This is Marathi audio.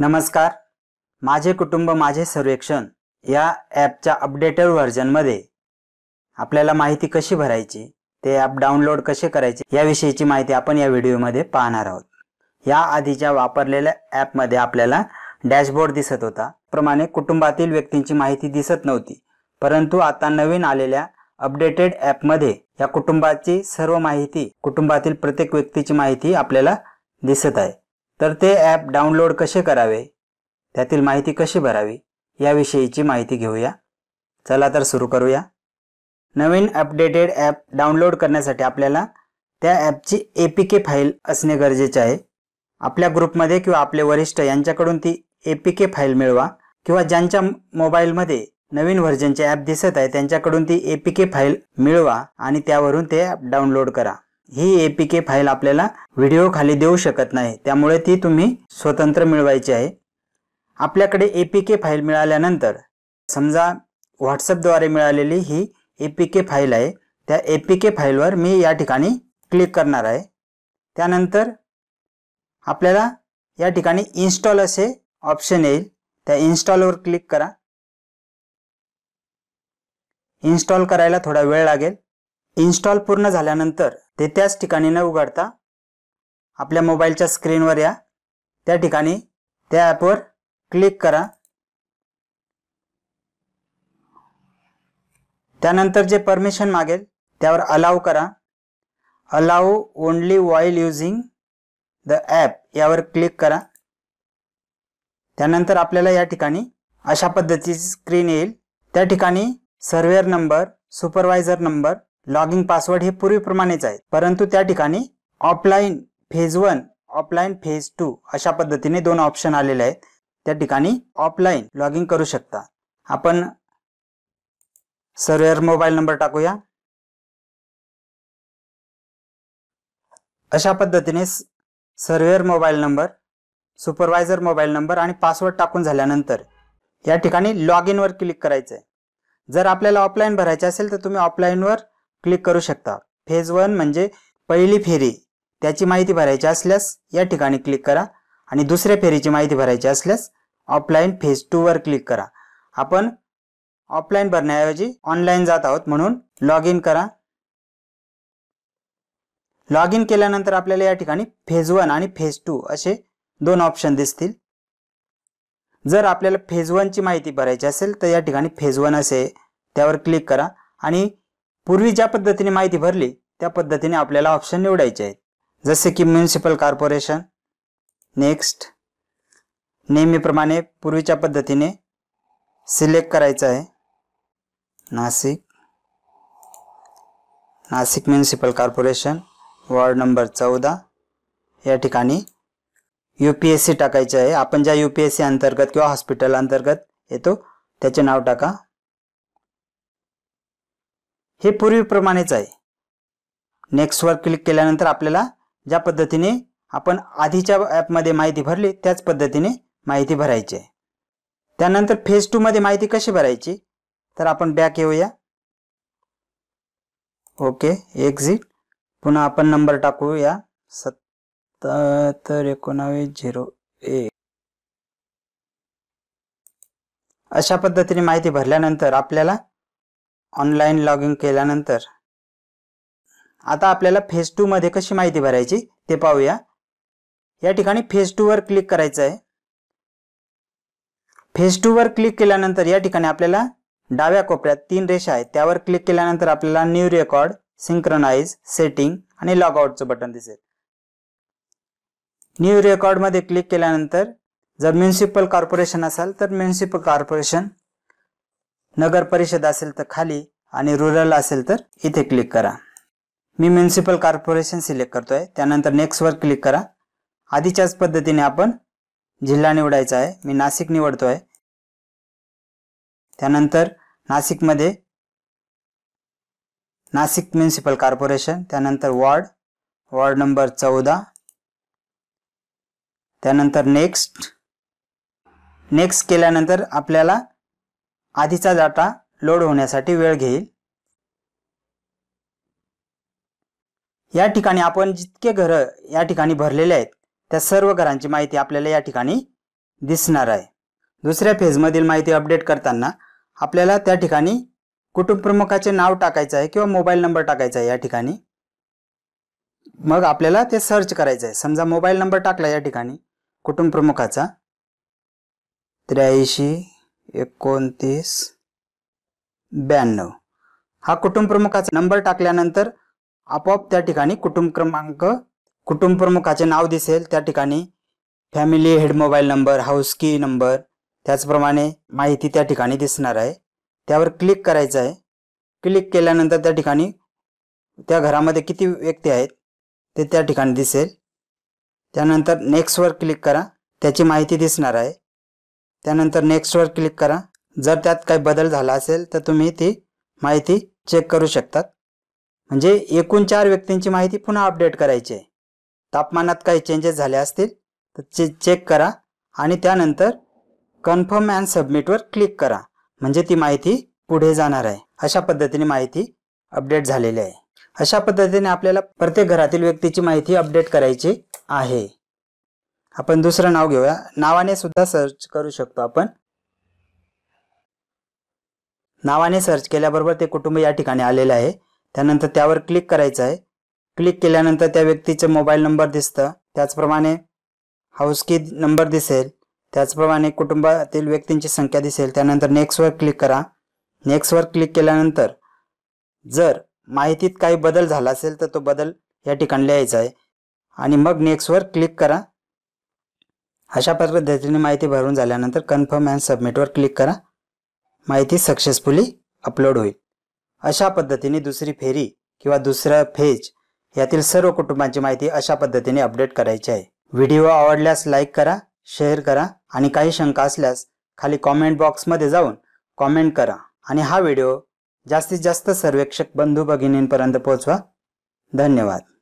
नमस्कार माझे कुटुंब माझे सर्वेक्षण या ॲपच्या अपडेटेड व्हर्जनमध्ये आपल्याला माहिती कशी भरायची ते ॲप डाउनलोड कसे करायचे याविषयीची माहिती आपण या व्हिडिओमध्ये पाहणार आहोत या आधीच्या वापरलेल्या ॲपमध्ये आपल्याला डॅशबोर्ड दिसत होता प्रमाणे कुटुंबातील व्यक्तींची माहिती दिसत नव्हती परंतु आता नवीन आलेल्या अपडेटेड ॲपमध्ये या कुटुंबाची सर्व माहिती कुटुंबातील प्रत्येक व्यक्तीची माहिती आपल्याला दिसत आहे तर ते ॲप डाउनलोड कसे करावे त्यातील माहिती कशी भरावी याविषयीची माहिती घेऊया चला तर सुरू करूया नवीन अपडेटेड ॲप डाउनलोड करण्यासाठी आपल्याला त्या ॲपची ए पी के फाईल असणे गरजेचे आहे आपल्या ग्रुपमध्ये किंवा आपले वरिष्ठ यांच्याकडून ती ए पी के फाईल मिळवा किंवा ज्यांच्या मोबाईलमध्ये नवीन व्हर्जनचे ॲप दिसत आहे त्यांच्याकडून ती ए पी के फाईल मिळवा आणि त्यावरून ते ॲप डाउनलोड करा ही के फाईल आपल्याला व्हिडिओ खाली देऊ शकत नाही त्यामुळे ती तुम्ही स्वतंत्र मिळवायची आहे आपल्याकडे के फाईल मिळाल्यानंतर समजा व्हॉट्सअपद्वारे मिळालेली ही के फाईल आहे त्या के फाईलवर मी या ठिकाणी क्लिक करणार आहे त्यानंतर आपल्याला या ठिकाणी इन्स्टॉल असे ऑप्शन येईल त्या इन्स्टॉलवर क्लिक करा इन्स्टॉल करायला थोडा वेळ लागेल इन्स्टॉल पूर्ण झाल्यानंतर ते त्याच ठिकाणी न उघडता आपल्या मोबाईलच्या स्क्रीनवर या त्या ठिकाणी त्या ॲपवर क्लिक करा त्यानंतर जे परमिशन मागेल त्यावर अलाव करा allow only while using the app यावर क्लिक करा त्यानंतर आपल्याला या ठिकाणी अशा पद्धतीची स्क्रीन येईल त्या ठिकाणी surveyor number supervisor number log password हे पूर्वीप्रमाणेच आहे परंतु त्या ठिकाणी offline phase one offline phase two अशा पद्धतीने दोन ऑप्शन आलेले आहेत त्या ठिकाणी ऑफलाईन लॉग इन करू शकता आपण सर्वेअर मोबाईल नंबर टाकूया अशा पद्धतीने surveyor mobile number supervisor mobile number आणि पासवर्ड टाकून झाल्यानंतर या ठिकाणी लॉग इनवर क्लिक करायचं आहे जर आपल्याला ऑफलाईन भरायचे असेल तर तुम्ही ऑफलाईनवर क्लिक करू शकता फेज वन म्हणजे पहिली फेरी त्याची माहिती भरायची असल्यास या ठिकाणी क्लिक करा आणि दुसऱ्या फेरीची माहिती भरायची असल्यास ऑफलाईन फेज टूवर क्लिक करा आपण ऑफलाईन भरण्याऐवजी ऑनलाईन जात आहोत म्हणून लॉग इन करा लॉग इन केल्यानंतर आपल्याला या ठिकाणी फेज वन आणि फेज टू असे दोन ऑप्शन दिसतील जर आपल्याला फेज वनची माहिती भरायची असेल तर या ठिकाणी फेज वन असे त्यावर क्लिक करा आणि पूर्वी ज्या पद्धतीने माहिती भरली त्या पद्धतीने आपल्याला ऑप्शन निवडायचे आहेत जसे की म्युन्सिपल कॉर्पोरेशन नेक्स्ट नेहमीप्रमाणे पूर्वीच्या पद्धतीने सिलेक्ट करायचं आहे Nashik Nashik municipal corporation ward number चौदा या ठिकाणी यू पी एस सी टाकायचे आहे आपण ज्या यू पी एस सी अंतर्गत किंवा हॉस्पिटल अंतर्गत येतो त्याचे नाव टाका हे पूर्वीप्रमाणेच आहे नेक्स्टवर क्लिक केल्यानंतर आपल्याला ज्या पद्धतीने आपण आधीच्या ॲपमध्ये माहिती भरली त्याच पद्धतीने माहिती भरायची आहे त्यानंतर फेज टूमध्ये माहिती कशी भरायची तर आपण बॅक येऊया ओके एक्झिट पुन्हा आपण नंबर टाकूया सत्तर एकोणावीस झिरो एक अशा पद्धतीने माहिती भरल्यानंतर आपल्याला ऑनलाईन लॉग इन केल्यानंतर आता आपल्याला फेज टूमध्ये कशी माहिती भरायची ते पाहूया या ठिकाणी फेज टूवर क्लिक करायचं आहे फेज टूवर क्लिक केल्यानंतर या ठिकाणी आपल्याला डाव्या कोपऱ्यात तीन रेषा आहेत त्यावर क्लिक केल्यानंतर आपल्याला न्यू रेकॉर्ड सिंक्रनाइज सेटिंग आणि लॉग आउटचं बटन दिसेल न्यू रेकॉर्डमध्ये क्लिक केल्यानंतर जर म्युन्सिपल कॉर्पोरेशन असाल तर म्युन्सिपल कॉर्पोरेशन नगर परिषद असेल तर खाली आणि रुरल असेल तर इथे क्लिक करा मी म्युन्सिपल कॉर्पोरेशन सिलेक्ट करतोय त्यानंतर नेक्स्टवर क्लिक करा आधीच्याच पद्धतीने आपण जिल्हा निवडायचा आहे मी नाशिक निवडतो आहे त्यानंतर नाशिकमध्ये नाशिक म्युन्सिपल कॉर्पोरेशन त्यानंतर वॉर्ड वॉर्ड नंबर चौदा त्यानंतर नेक्स्ट नेक्स्ट केल्यानंतर आपल्याला आधीचा डाटा लोड होण्यासाठी वेळ घेईल या ठिकाणी आपण जितके घरं या ठिकाणी भरलेले आहेत त्या सर्व घरांची माहिती आपल्याला या ठिकाणी दिसणार आहे दुसऱ्या फेजमधील माहिती अपडेट करताना आपल्याला त्या ठिकाणी कुटुंब प्रमुखाचे नाव टाकायचं आहे किंवा मोबाईल नंबर टाकायचा आहे या ठिकाणी मग आपल्याला ते सर्च करायचं आहे समजा मोबाईल नंबर टाकला या ठिकाणी कुटुंब प्रमुखाचा त्र्याऐंशी एकोणतीस ब्याण्णव हा कुटुंब प्रमुखाचा नंबर टाकल्यानंतर आपोआप त्या ठिकाणी कुटुंब क्रमांक कुटुंब प्रमुखाचे नाव दिसेल त्या ठिकाणी family head mobile number house की नंबर त्याचप्रमाणे माहिती त्या ठिकाणी दिसणार आहे त्यावर क्लिक करायचं आहे क्लिक केल्यानंतर त्या ठिकाणी त्या घरामध्ये किती व्यक्ती आहेत ते त्या ठिकाणी दिसेल त्यानंतर नेक्स्टवर क्लिक करा त्याची माहिती दिसणार आहे त्यानंतर नेक्स्टवर क्लिक करा जर त्यात काही बदल झाला असेल तर तुम्ही ती माहिती चेक करू शकतात म्हणजे एकूण चार व्यक्तींची माहिती पुन्हा अपडेट करायची आहे तापमानात काही चेंजेस झाले असतील तर चे चेक करा आणि त्यानंतर कन्फर्म अँड सबमिटवर क्लिक करा म्हणजे ती माहिती पुढे जाणार आहे अशा पद्धतीने माहिती अपडेट झालेली आहे अशा पद्धतीने आपल्याला प्रत्येक घरातील व्यक्तीची माहिती अपडेट करायची आहे आपण दुसरं नाव घेऊया नावाने सुद्धा सर्च करू शकतो आपण नावाने सर्च केल्याबरोबर ते कुटुंब या ठिकाणी आलेलं आहे त्यानंतर त्यावर क्लिक करायचं आहे क्लिक केल्यानंतर त्या व्यक्तीचं मोबाईल नंबर दिसतं त्याचप्रमाणे हाऊस की नंबर दिसेल त्याचप्रमाणे कुटुंबातील व्यक्तींची संख्या दिसेल त्यानंतर नेक्स्टवर क्लिक करा नेक्स्टवर क्लिक केल्यानंतर जर माहितीत काही बदल झाला असेल तर तो बदल या ठिकाणी लिहायचा आहे आणि मग नेक्स्टवर क्लिक करा अशा पद्धतीने माहिती भरून झाल्यानंतर कन्फर्म अँड सबमिटवर क्लिक करा माहिती सक्सेसफुली अपलोड होईल अशा पद्धतीने दुसरी फेरी किंवा दुसरा फेज यातील सर्व कुटुंबांची माहिती अशा पद्धतीने अपडेट करायची आहे व्हिडिओ आवडल्यास लाईक करा शेअर करा आणि काही शंका असल्यास खाली कॉमेंट बॉक्समध्ये जाऊन कॉमेंट करा आणि हा व्हिडिओ जास्तीत जास्त सर्वेक्षक बंधू भगिनींपर्यंत पोहोचवा धन्यवाद